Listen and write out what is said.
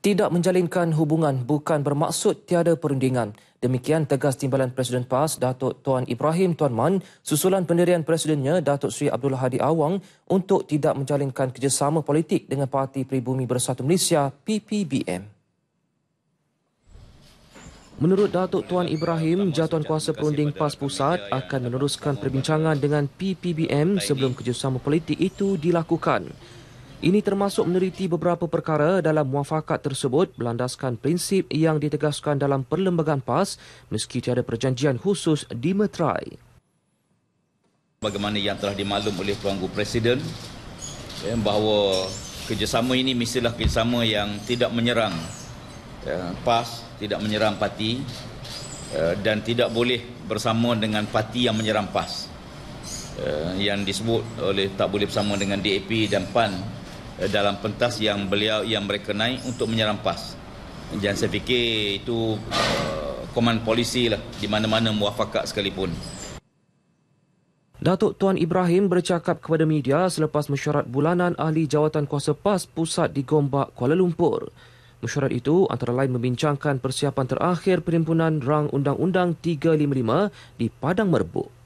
Tidak menjalinkan hubungan bukan bermaksud tiada perundingan. Demikian tegas timbalan Presiden PAS Datuk Tuan Ibrahim Tuan Man susulan pendirian Presidennya Datuk Sri Abdul Hadi Awang untuk tidak menjalinkan kerjasama politik dengan Parti Peribumi Bersatu Malaysia PPBM. Menurut Datuk Tuan Ibrahim, jatuan kuasa perunding PAS Pusat akan meneruskan perbincangan dengan PPBM sebelum kerjasama politik itu dilakukan. Ini termasuk meneliti beberapa perkara dalam muafakat tersebut berlandaskan prinsip yang ditegaskan dalam perlembagaan PAS meski tiada perjanjian khusus di Metrai. Bagaimana yang telah dimaklum oleh Tuanku Presiden ya, bahawa kerjasama ini mestilah kerjasama yang tidak menyerang ya, PAS, tidak menyerang parti ya, dan tidak boleh bersama dengan parti yang menyerang PAS yang disebut oleh tak boleh bersama dengan DAP dan PAN Eh, dalam pentas yang beliau yang mereka naik untuk menyerampas. jangan saya fikir itu uh, eh, komand polisi lah di mana-mana muafakat sekalipun. Datuk Tuan Ibrahim bercakap kepada media selepas mesyuarat bulanan ahli jawatan kuasa PAS pusat di Gombak, Kuala Lumpur. Mesyuarat itu antara lain membincangkan persiapan terakhir perhimpunan rang undang-undang 355 di Padang Merbuk.